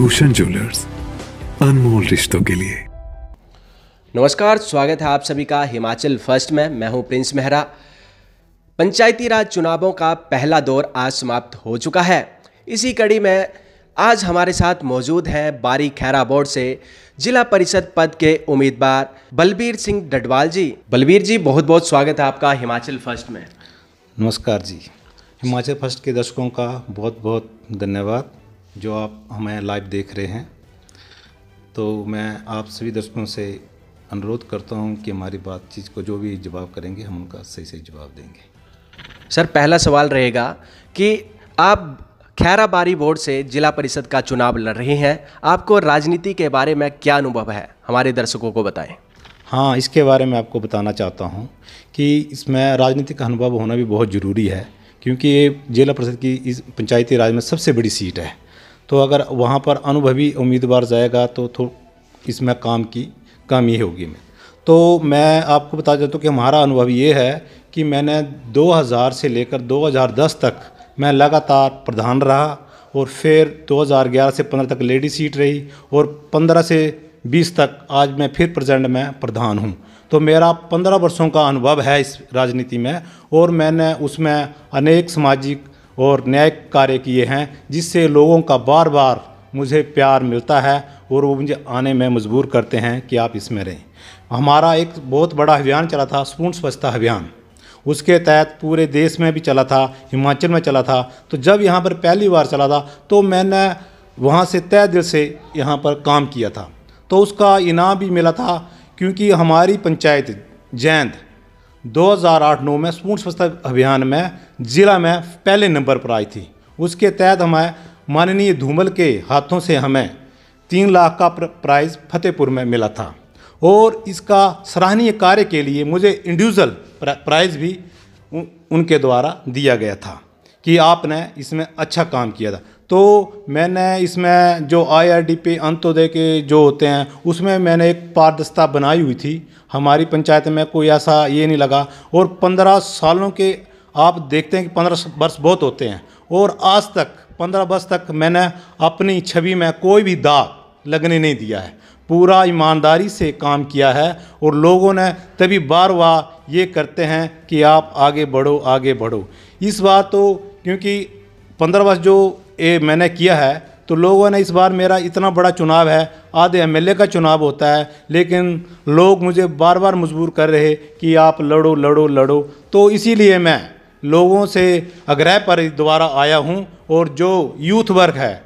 Bhushan jewellers अनमोल रिश्तों के लिए नमस्कार स्वागत है आप सभी का हिमाचल फर्स्ट में मैं हूं प्रिंस मेहरा पंचायती राज चुनावों का पहला दौर आज समाप्त हो चुका है इसी कड़ी में आज हमारे साथ मौजूद हैं बारी खैरा बोर्ड से जिला परिषद पद के उम्मीदवार बलबीर सिंह डडवाल जी बलबीर जी बहुत बहुत स्वागत है आपका हिमाचल फर्स्ट में नमस्कार जी हिमाचल फर्स्ट के दर्शकों का बहुत बहुत धन्यवाद जो आप हमें लाइव देख रहे हैं तो मैं आप सभी दर्शकों से अनुरोध करता हूं कि हमारी बातचीत को जो भी जवाब करेंगे हम उनका सही सही जवाब देंगे सर पहला सवाल रहेगा कि आप खैराबारी बोर्ड से जिला परिषद का चुनाव लड़ रही हैं आपको राजनीति के बारे में क्या अनुभव है हमारे दर्शकों को बताएं हाँ इसके बारे में आपको बताना चाहता हूँ कि इसमें राजनीति का अनुभव होना भी बहुत ज़रूरी है क्योंकि ये जिला परिषद की इस पंचायती राज में सबसे बड़ी सीट है तो अगर वहाँ पर अनुभवी उम्मीदवार जाएगा तो इसमें काम की कमी होगी मैं तो मैं आपको बता देता हूँ कि हमारा अनुभव ये है कि मैंने 2000 से लेकर 2010 तक मैं लगातार प्रधान रहा और फिर 2011 से 15 तक लेडी सीट रही और 15 से 20 तक आज मैं फिर प्रेजेंट में प्रधान हूँ तो मेरा पंद्रह वर्षों का अनुभव है इस राजनीति में और मैंने उसमें अनेक सामाजिक और न्याय कार्य किए हैं जिससे लोगों का बार बार मुझे प्यार मिलता है और वो मुझे आने में मजबूर करते हैं कि आप इसमें रहें हमारा एक बहुत बड़ा अभियान चला था स्पूर्ण स्वच्छता अभियान उसके तहत पूरे देश में भी चला था हिमाचल में चला था तो जब यहाँ पर पहली बार चला था तो मैंने वहाँ से तय दिल से यहाँ पर काम किया था तो उसका इनाम भी मिला था क्योंकि हमारी पंचायत जैंद आठ नौ में स्पूर्ण स्वच्छता अभियान में ज़िला में पहले नंबर पर आई थी उसके तहत हमें माननीय धूमल के हाथों से हमें तीन लाख का प्राइज़ फतेहपुर में मिला था और इसका सराहनीय कार्य के लिए मुझे इंडिविजुअल प्राइज़ भी उनके द्वारा दिया गया था कि आपने इसमें अच्छा काम किया था तो मैंने इसमें जो I R D P Antyodaya के जो होते हैं उसमें मैंने एक पारदर्शिता बनाई हुई थी हमारी पंचायत में कोई ऐसा ये नहीं लगा और पंद्रह सालों के आप देखते हैं कि पंद्रह वर्ष बहुत होते हैं और आज तक पंद्रह वर्ष तक मैंने अपनी छवि में कोई भी दाग लगने नहीं दिया है पूरा ईमानदारी से काम किया है और लोगों ने तभी बार बार ये करते हैं कि आप आगे बढ़ो आगे बढ़ो इस बार तो क्योंकि पंद्रह वर्ष जो ये मैंने किया है तो लोगों ने इस बार मेरा इतना बड़ा चुनाव है आधे एमएलए का चुनाव होता है लेकिन लोग मुझे बार बार मजबूर कर रहे कि आप लड़ो लड़ो लड़ो तो इसीलिए मैं लोगों से आग्रह पर दोबारा आया हूँ और जो यूथ वर्क है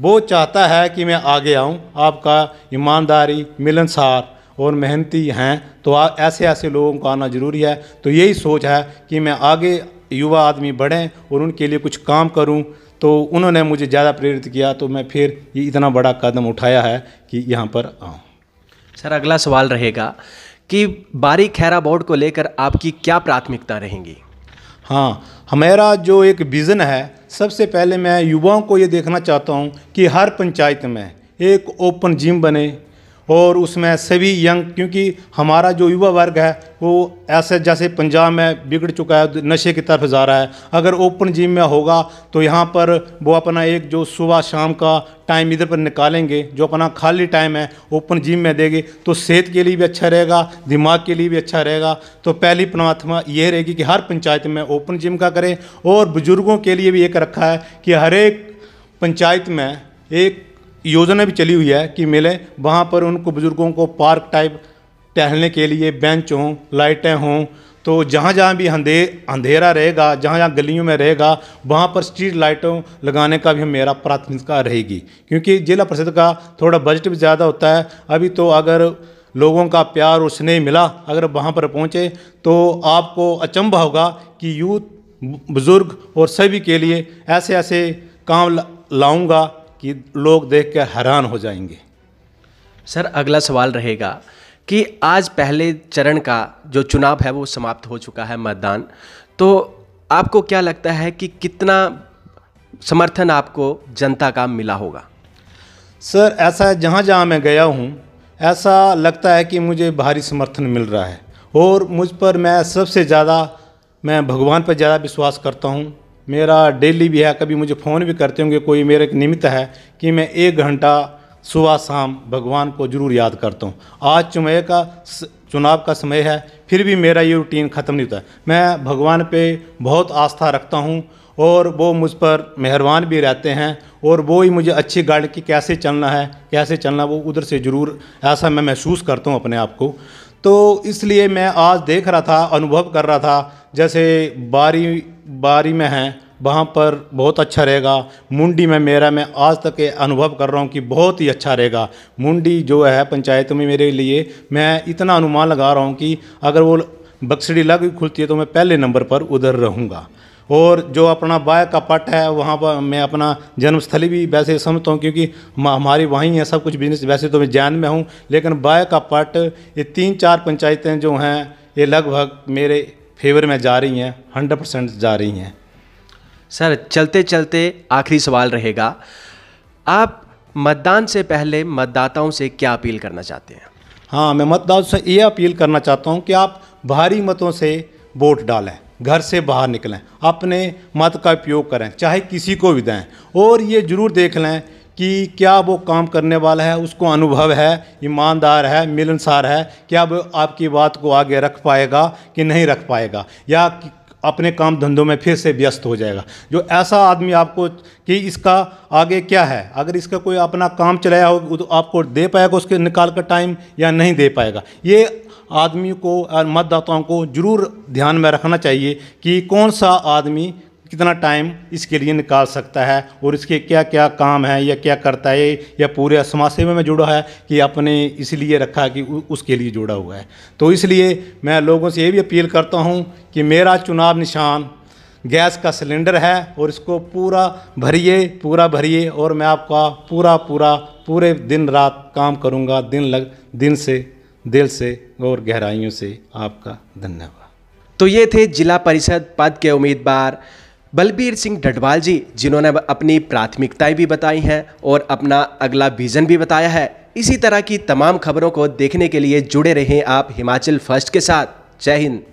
वो चाहता है कि मैं आगे आऊँ आपका ईमानदारी मिलनसार और मेहनती हैं तो आ, ऐसे ऐसे लोगों को आना ज़रूरी है तो यही सोच है कि मैं आगे युवा आदमी बढ़ें और उनके लिए कुछ काम करूँ तो उन्होंने मुझे ज़्यादा प्रेरित किया तो मैं फिर ये इतना बड़ा कदम उठाया है कि यहाँ पर आऊँ सर अगला सवाल रहेगा कि बारी खैरा बोर्ड को लेकर आपकी क्या प्राथमिकता रहेंगी हाँ हमारा जो एक विज़न है सबसे पहले मैं युवाओं को ये देखना चाहता हूँ कि हर पंचायत में एक ओपन जिम बने और उसमें सभी यंग क्योंकि हमारा जो युवा वर्ग है वो ऐसे जैसे पंजाब में बिगड़ चुका है नशे की तरफ जा रहा है अगर ओपन जिम में होगा तो यहाँ पर वो अपना एक जो सुबह शाम का टाइम इधर पर निकालेंगे जो अपना खाली टाइम है ओपन जिम में देंगे तो सेहत के लिए भी अच्छा रहेगा दिमाग के लिए भी अच्छा रहेगा तो पहली प्रमात्मा यह रहेगी कि हर पंचायत में ओपन जिम का करें और बुज़ुर्गों के लिए भी एक रखा है कि हर एक पंचायत में एक योजना भी चली हुई है कि मेले वहाँ पर उनको बुज़ुर्गों को पार्क टाइप टहलने के लिए बेंच हों लाइटें हों तो जहाँ जहाँ भी अंधे अंधेरा रहेगा जहाँ जहाँ गलियों में रहेगा वहाँ पर स्ट्रीट लाइटों लगाने का भी मेरा प्राथमिकता रहेगी क्योंकि जिला परिषद का थोड़ा बजट भी ज़्यादा होता है अभी तो अगर लोगों का प्यार और स्नेह मिला अगर वहाँ पर पहुँचे तो आपको अचंभा होगा कि यूथ बुज़ुर्ग और सभी के लिए ऐसे ऐसे काम लाऊंगा कि लोग देख के हैरान हो जाएंगे सर अगला सवाल रहेगा कि आज पहले चरण का जो चुनाव है वो समाप्त हो चुका है मतदान तो आपको क्या लगता है कि कितना समर्थन आपको जनता का मिला होगा सर ऐसा जहाँ जहाँ मैं गया हूँ ऐसा लगता है कि मुझे भारी समर्थन मिल रहा है और मुझ पर मैं सबसे ज़्यादा मैं भगवान पर ज़्यादा विश्वास करता हूँ मेरा डेली भी है कभी मुझे फ़ोन भी करते होंगे कोई मेरे एक निमित्त है कि मैं एक घंटा सुबह शाम भगवान को जरूर याद करता हूँ आज चुमे का चुनाव का समय है फिर भी मेरा ये रूटीन ख़त्म नहीं होता मैं भगवान पे बहुत आस्था रखता हूँ और वो मुझ पर मेहरबान भी रहते हैं और वो ही मुझे अच्छी गाड़ी की कैसे चलना है कैसे चलना वो उधर से ज़रूर ऐसा मैं महसूस करता हूँ अपने आप को तो इसलिए मैं आज देख रहा था अनुभव कर रहा था जैसे बारी बारी में है वहाँ पर बहुत अच्छा रहेगा मुंडी में मेरा मैं आज तक ये अनुभव कर रहा हूँ कि बहुत ही अच्छा रहेगा मुंडी जो है पंचायत में मेरे लिए मैं इतना अनुमान लगा रहा हूँ कि अगर वो बक्सड़ी लग खुलती है तो मैं पहले नंबर पर उधर रहूँगा और जो अपना बाय का पट है वहाँ पर मैं अपना जन्मस्थली भी वैसे समझता हूँ क्योंकि हमारी वहीं है सब कुछ बिजनेस वैसे तो मैं जैन में हूँ लेकिन बाय का पट ये तीन चार पंचायतें जो हैं ये लगभग मेरे फेवर में जा रही हैं हंड्रेड परसेंट जा रही हैं सर चलते चलते आखिरी सवाल रहेगा आप मतदान से पहले मतदाताओं से क्या अपील करना चाहते हैं हाँ मैं मतदाताओं से ये अपील करना चाहता हूँ कि आप भारी मतों से वोट डालें घर से बाहर निकलें अपने मत का उपयोग करें चाहे किसी को भी दें और ये ज़रूर देख लें कि क्या वो काम करने वाला है उसको अनुभव है ईमानदार है मिलनसार है क्या वो आपकी बात को आगे रख पाएगा कि नहीं रख पाएगा या अपने काम धंधों में फिर से व्यस्त हो जाएगा जो ऐसा आदमी आपको कि इसका आगे क्या है अगर इसका कोई अपना काम चलाया हो तो आपको दे पाएगा उसके निकाल का टाइम या नहीं दे पाएगा ये आदमी को और मतदाताओं को ज़रूर ध्यान में रखना चाहिए कि कौन सा आदमी कितना टाइम इसके लिए निकाल सकता है और इसके क्या क्या काम है या क्या करता है या पूरे समाज सेवा में जुड़ा है कि आपने इसलिए रखा कि उसके लिए जुड़ा हुआ है तो इसलिए मैं लोगों से ये भी अपील करता हूँ कि मेरा चुनाव निशान गैस का सिलेंडर है और इसको पूरा भरिए पूरा भरिए और मैं आपका पूरा पूरा पूरे दिन रात काम करूँगा दिन लग दिन से दिल से और गहराइयों से आपका धन्यवाद तो ये थे जिला परिषद पद के उम्मीदवार बलबीर सिंह डडवाल जी जिन्होंने अपनी प्राथमिकताएं भी बताई हैं और अपना अगला विजन भी बताया है इसी तरह की तमाम खबरों को देखने के लिए जुड़े रहें आप हिमाचल फर्स्ट के साथ जय हिंद